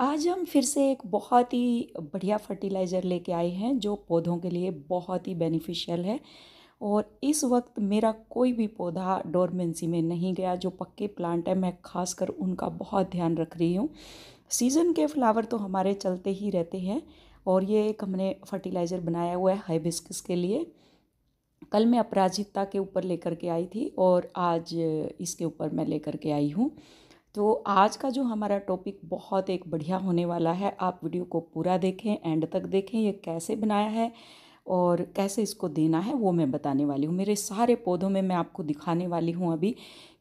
आज हम फिर से एक बहुत ही बढ़िया फर्टिलाइज़र लेके आए हैं जो पौधों के लिए बहुत ही बेनिफिशियल है और इस वक्त मेरा कोई भी पौधा डोरमेंसी में नहीं गया जो पक्के प्लांट है मैं खासकर उनका बहुत ध्यान रख रही हूँ सीज़न के फ्लावर तो हमारे चलते ही रहते हैं और ये एक हमने फर्टिलाइज़र बनाया हुआ है हाइबिस्कस के लिए कल मैं अपराजिता के ऊपर लेकर के आई थी और आज इसके ऊपर मैं लेकर के आई हूँ तो आज का जो हमारा टॉपिक बहुत एक बढ़िया होने वाला है आप वीडियो को पूरा देखें एंड तक देखें ये कैसे बनाया है और कैसे इसको देना है वो मैं बताने वाली हूँ मेरे सारे पौधों में मैं आपको दिखाने वाली हूँ अभी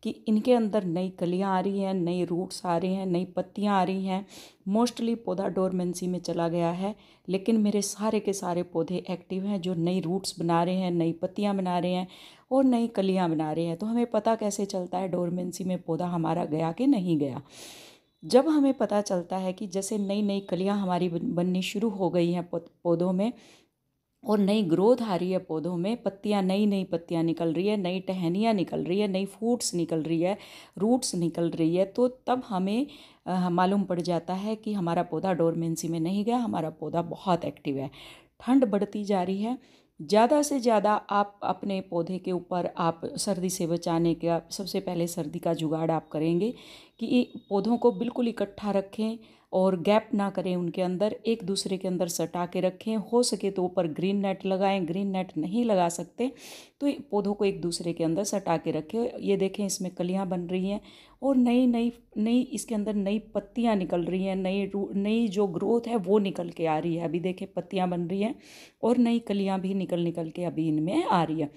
कि इनके अंदर नई कलियाँ आ रही हैं नई रूट्स आ रही हैं नई पत्तियाँ आ रही हैं मोस्टली पौधा डोरमेंसी में चला गया है लेकिन मेरे सारे के सारे पौधे एक्टिव हैं जो नई रूट्स बना रहे हैं नई पत्तियाँ बना रहे हैं और नई कलियाँ बना रहे हैं तो हमें पता कैसे चलता है डोरमेंसी में पौधा हमारा गया कि नहीं गया जब हमें पता चलता है कि जैसे नई नई कलियाँ हमारी बननी शुरू हो गई हैं पौधों में और नई ग्रोथ आ रही है पौधों में पत्तियाँ नई नई पत्तियाँ निकल रही है नई टहनियाँ निकल रही है नई फूट्स निकल रही है रूट्स निकल रही है तो तब हमें मालूम पड़ जाता है कि हमारा पौधा डोरमेंसी में नहीं गया हमारा पौधा बहुत एक्टिव है ठंड बढ़ती जा रही है ज़्यादा से ज़्यादा आप अपने पौधे के ऊपर आप सर्दी से बचाने के सबसे पहले सर्दी का जुगाड़ आप करेंगे कि पौधों को बिल्कुल इकट्ठा रखें और गैप ना करें उनके अंदर एक दूसरे के अंदर सटा के रखें हो सके तो ऊपर ग्रीन नेट लगाएं ग्रीन नेट नहीं लगा सकते तो पौधों को एक दूसरे के अंदर सटा के रखें ये देखें इसमें कलियाँ बन रही हैं और नई नई नई इसके अंदर नई पत्तियाँ निकल रही हैं नई नई जो ग्रोथ है वो निकल के आ रही है अभी देखें पत्तियाँ बन रही हैं और नई कलियाँ भी निकल निकल के अभी इनमें आ रही है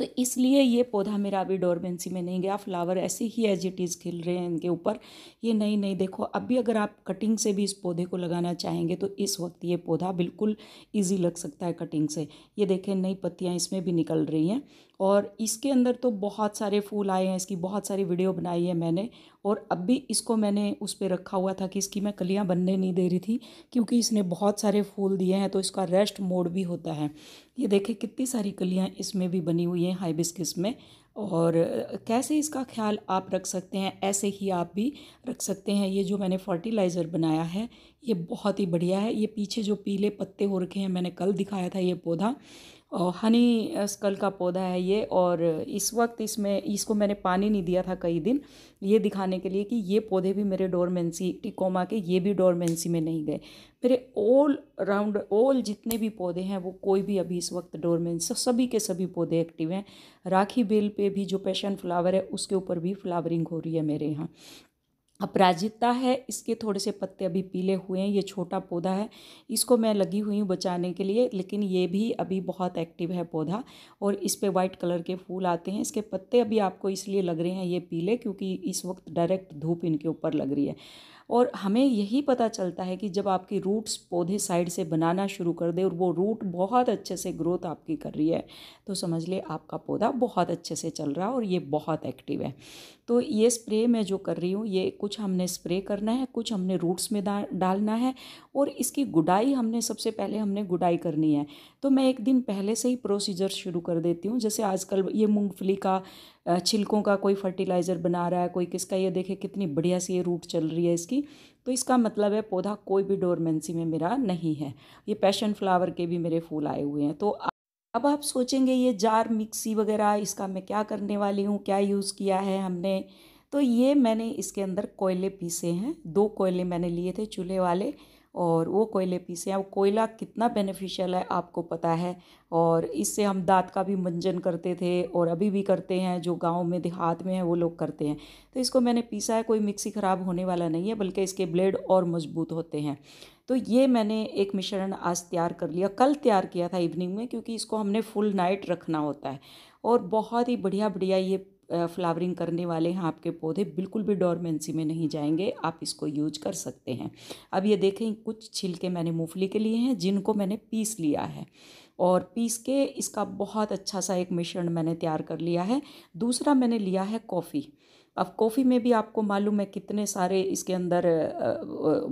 तो इसलिए ये पौधा मेरा अभी डोरबेंसी में नहीं गया फ्लावर ऐसे ही एज इट इज़ खिल रहे हैं इनके ऊपर ये नहीं नहीं देखो अब भी अगर आप कटिंग से भी इस पौधे को लगाना चाहेंगे तो इस वक्त ये पौधा बिल्कुल ईजी लग सकता है कटिंग से ये देखें नई पत्तियाँ इसमें भी निकल रही हैं और इसके अंदर तो बहुत सारे फूल आए हैं इसकी बहुत सारी वीडियो बनाई है मैंने और अब भी इसको मैंने उस पर रखा हुआ था कि इसकी मैं कलियाँ बनने नहीं दे रही थी क्योंकि इसने बहुत सारे फूल दिए हैं तो इसका रेस्ट मोड भी होता है ये देखें कितनी सारी कलियाँ इसमें भी बनी हुई हैं हैं हाइबिस्किस में और कैसे इसका ख्याल आप रख सकते हैं ऐसे ही आप भी रख सकते हैं ये जो मैंने फर्टिलाइज़र बनाया है ये बहुत ही बढ़िया है ये पीछे जो पीले पत्ते हो रखे हैं मैंने कल दिखाया था ये पौधा हनी स्कल का पौधा है ये और इस वक्त इसमें इसको मैंने पानी नहीं दिया था कई दिन ये दिखाने के लिए कि ये पौधे भी मेरे डोरमेंसी टिकोमा के ये भी डोरमेंसी में नहीं गए मेरे ऑल राउंड ऑल जितने भी पौधे हैं वो कोई भी अभी इस वक्त डोरमेंसी सभी के सभी पौधे एक्टिव हैं राखी बेल पे भी जो पैशन फ्लावर है उसके ऊपर भी फ्लावरिंग हो रही है मेरे यहाँ अपराजिता है इसके थोड़े से पत्ते अभी पीले हुए हैं ये छोटा पौधा है इसको मैं लगी हुई हूँ बचाने के लिए लेकिन ये भी अभी बहुत एक्टिव है पौधा और इस पे वाइट कलर के फूल आते हैं इसके पत्ते अभी आपको इसलिए लग रहे हैं ये पीले क्योंकि इस वक्त डायरेक्ट धूप इनके ऊपर लग रही है और हमें यही पता चलता है कि जब आपकी रूट्स पौधे साइड से बनाना शुरू कर दे और वो रूट बहुत अच्छे से ग्रोथ आपकी कर रही है तो समझ ले आपका पौधा बहुत अच्छे से चल रहा है और ये बहुत एक्टिव है तो ये स्प्रे मैं जो कर रही हूँ ये कुछ हमने स्प्रे करना है कुछ हमने रूट्स में डालना है और इसकी गुडाई हमने सबसे पहले हमने गुडाई करनी है तो मैं एक दिन पहले से ही प्रोसीजर शुरू कर देती हूँ जैसे आजकल ये मूँगफली का छिलकों का कोई फर्टिलाइज़र बना रहा है कोई किसका ये देखे कितनी बढ़िया सी ये रूट चल रही है इसकी तो इसका मतलब है पौधा कोई भी डोरमेंसी में मेरा नहीं है ये पैशन फ्लावर के भी मेरे फूल आए हुए हैं तो अब आप सोचेंगे ये जार मिक्सी वगैरह इसका मैं क्या करने वाली हूँ क्या यूज़ किया है हमने तो ये मैंने इसके अंदर कोयले पीसे हैं दो कोयले मैंने लिए थे चूल्हे वाले और वो कोयले हैं अब कोयला कितना बेनिफिशियल है आपको पता है और इससे हम दाँत का भी मंजन करते थे और अभी भी करते हैं जो गांव में देहात में है वो लोग करते हैं तो इसको मैंने पीसा है कोई मिक्सी ख़राब होने वाला नहीं है बल्कि इसके ब्लेड और मजबूत होते हैं तो ये मैंने एक मिश्रण आज तैयार कर लिया कल तैयार किया था इवनिंग में क्योंकि इसको हमने फुल नाइट रखना होता है और बहुत ही बढ़िया बढ़िया ये फ्लावरिंग करने वाले हैं आपके पौधे बिल्कुल भी डोरमेंसी में नहीं जाएंगे आप इसको यूज कर सकते हैं अब ये देखें कुछ छिलके मैंने मूंगफली के लिए हैं जिनको मैंने पीस लिया है और पीस के इसका बहुत अच्छा सा एक मिश्रण मैंने तैयार कर लिया है दूसरा मैंने लिया है कॉफ़ी अब कॉफ़ी में भी आपको मालूम है कितने सारे इसके अंदर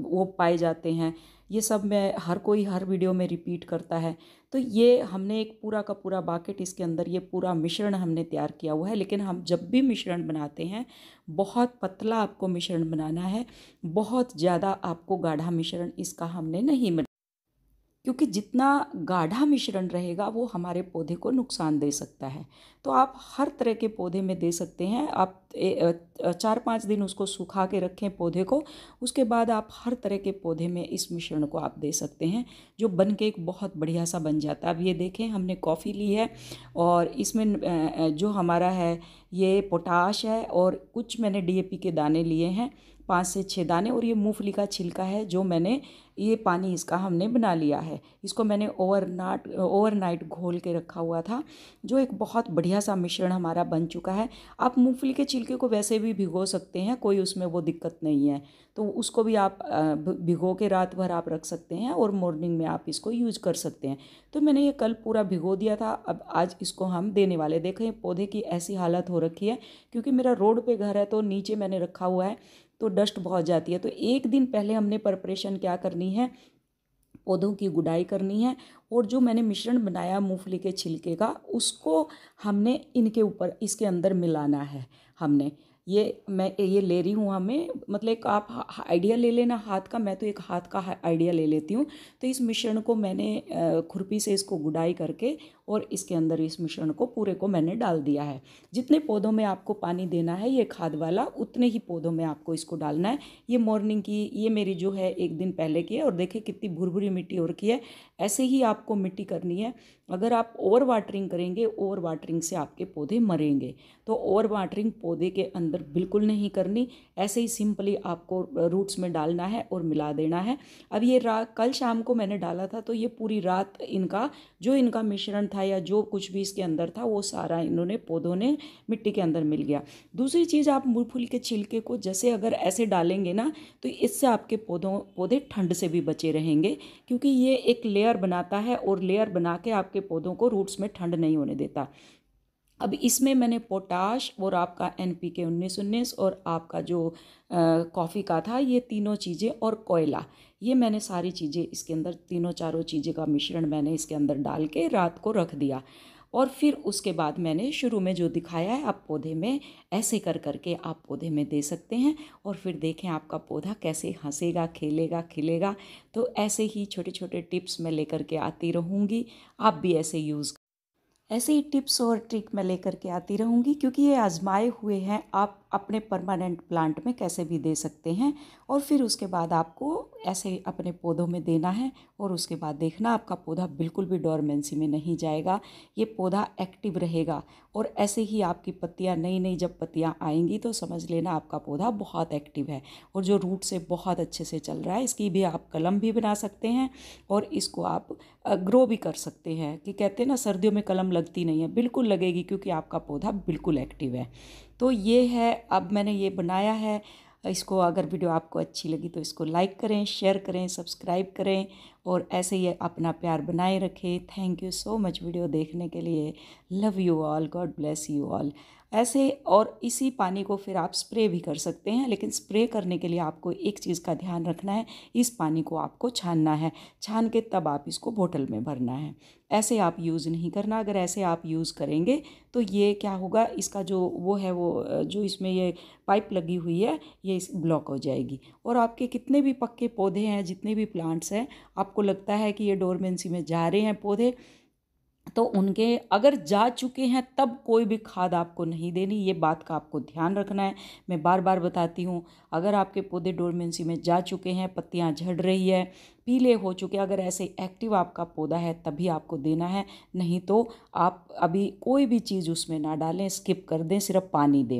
वो पाए जाते हैं ये सब मैं हर कोई हर वीडियो में रिपीट करता है तो ये हमने एक पूरा का पूरा बाकेट इसके अंदर ये पूरा मिश्रण हमने तैयार किया हुआ है लेकिन हम जब भी मिश्रण बनाते हैं बहुत पतला आपको मिश्रण बनाना है बहुत ज़्यादा आपको गाढ़ा मिश्रण इसका हमने नहीं क्योंकि जितना गाढ़ा मिश्रण रहेगा वो हमारे पौधे को नुकसान दे सकता है तो आप हर तरह के पौधे में दे सकते हैं आप चार पाँच दिन उसको सुखा के रखें पौधे को उसके बाद आप हर तरह के पौधे में इस मिश्रण को आप दे सकते हैं जो बन के एक बहुत बढ़िया सा बन जाता है अब ये देखें हमने कॉफ़ी ली है और इसमें जो हमारा है ये पोटाश है और कुछ मैंने डीएपी के दाने लिए हैं पाँच से छः दाने और ये मूंगफली का छिलका है जो मैंने ये पानी इसका हमने बना लिया है इसको मैंने ओवर नाट ओवर नाइट घोल के रखा हुआ था जो एक बहुत बढ़िया सा मिश्रण हमारा बन चुका है आप मूंगफली के छिलके को वैसे भी भिगो सकते हैं कोई उसमें वो दिक्कत नहीं है तो उसको भी आप भिगो के रात भर आप रख सकते हैं और मॉर्निंग में आप इसको यूज कर सकते हैं तो मैंने ये कल पूरा भिगो दिया था अब आज इसको हम देने वाले देखें पौधे की ऐसी हालत हो हो रखी है क्योंकि मेरा रोड पे घर है तो नीचे मैंने रखा हुआ है तो डस्ट बहुत जाती है तो एक दिन पहले हमने प्रपरेशन क्या करनी है पौधों की गुडाई करनी है और जो मैंने मिश्रण बनाया मूंगफली के छिलके का उसको हमने इनके ऊपर इसके अंदर मिलाना है हमने ये मैं ये ले रही हूँ हमें मतलब एक आप आइडिया ले लेना हाथ का मैं तो एक हाथ का आइडिया ले लेती हूँ तो इस मिश्रण को मैंने खुरपी से इसको गुडाई करके और इसके अंदर इस मिश्रण को पूरे को मैंने डाल दिया है जितने पौधों में आपको पानी देना है ये खाद वाला उतने ही पौधों में आपको इसको डालना है ये मॉर्निंग की ये मेरी जो है एक दिन पहले की है और देखिए कितनी भुरभुरी मिट्टी और की है ऐसे ही आपको मिट्टी करनी है अगर आप ओवर वाटरिंग करेंगे ओवर वाटरिंग से आपके पौधे मरेंगे तो ओवर वाटरिंग पौधे के अंदर बिल्कुल नहीं करनी ऐसे ही सिंपली आपको रूट्स में डालना है और मिला देना है अब ये रा कल शाम को मैंने डाला था तो ये पूरी रात इनका जो इनका मिश्रण था था या जो कुछ भी इसके अंदर था वो सारा इन्होंने पौधों ने मिट्टी के अंदर मिल गया दूसरी चीज़ आप मूंगफली के छिलके को जैसे अगर ऐसे डालेंगे ना तो इससे आपके पौधों पौधे ठंड से भी बचे रहेंगे क्योंकि ये एक लेयर बनाता है और लेयर बना के आपके पौधों को रूट्स में ठंड नहीं होने देता अब इसमें मैंने पोटाश और आपका एन पी के उन्नीस उन्नीस और आपका जो कॉफ़ी का था ये तीनों चीज़ें और कोयला ये मैंने सारी चीज़ें इसके अंदर तीनों चारों चीज़ें का मिश्रण मैंने इसके अंदर डाल के रात को रख दिया और फिर उसके बाद मैंने शुरू में जो दिखाया है आप पौधे में ऐसे कर करके आप पौधे में दे सकते हैं और फिर देखें आपका पौधा कैसे हंसेगा खेलेगा खिलेगा तो ऐसे ही छोटे छोटे टिप्स मैं लेकर के आती रहूँगी आप भी ऐसे यूज़ ऐसे ही टिप्स और ट्रिक मैं लेकर के आती रहूँगी क्योंकि ये आजमाए हुए हैं आप अपने परमानेंट प्लांट में कैसे भी दे सकते हैं और फिर उसके बाद आपको ऐसे अपने पौधों में देना है और उसके बाद देखना आपका पौधा बिल्कुल भी डोरमेंसी में नहीं जाएगा ये पौधा एक्टिव रहेगा और ऐसे ही आपकी पत्तियाँ नई नई जब पत्तियाँ आएंगी तो समझ लेना आपका पौधा बहुत एक्टिव है और जो रूट से बहुत अच्छे से चल रहा है इसकी भी आप कलम भी बना सकते हैं और इसको आप ग्रो भी कर सकते हैं कि कहते हैं ना सर्दियों में कलम लगती नहीं है बिल्कुल लगेगी क्योंकि आपका पौधा बिल्कुल एक्टिव है तो ये है अब मैंने ये बनाया है इसको अगर वीडियो आपको अच्छी लगी तो इसको लाइक करें शेयर करें सब्सक्राइब करें और ऐसे ही अपना प्यार बनाए रखें thank you so much video देखने के लिए love you all God bless you all ऐसे और इसी पानी को फिर आप स्प्रे भी कर सकते हैं लेकिन स्प्रे करने के लिए आपको एक चीज़ का ध्यान रखना है इस पानी को आपको छानना है छान के तब आप इसको बोतल में भरना है ऐसे आप यूज़ नहीं करना अगर ऐसे आप यूज़ करेंगे तो ये क्या होगा इसका जो वो है वो जो इसमें ये पाइप लगी हुई है ये ब्लॉक हो जाएगी और आपके कितने भी पक्के पौधे हैं जितने भी प्लांट्स हैं आप आपको लगता है कि ये डोरमेंसी में जा रहे हैं पौधे तो उनके अगर जा चुके हैं तब कोई भी खाद आपको नहीं देनी ये बात का आपको ध्यान रखना है मैं बार बार बताती हूँ अगर आपके पौधे डोरमेंसी में जा चुके हैं पत्तियाँ झड़ रही है पीले हो चुके अगर ऐसे एक्टिव आपका पौधा है तभी आपको देना है नहीं तो आप अभी कोई भी चीज़ उसमें ना डालें स्किप कर दें सिर्फ पानी दें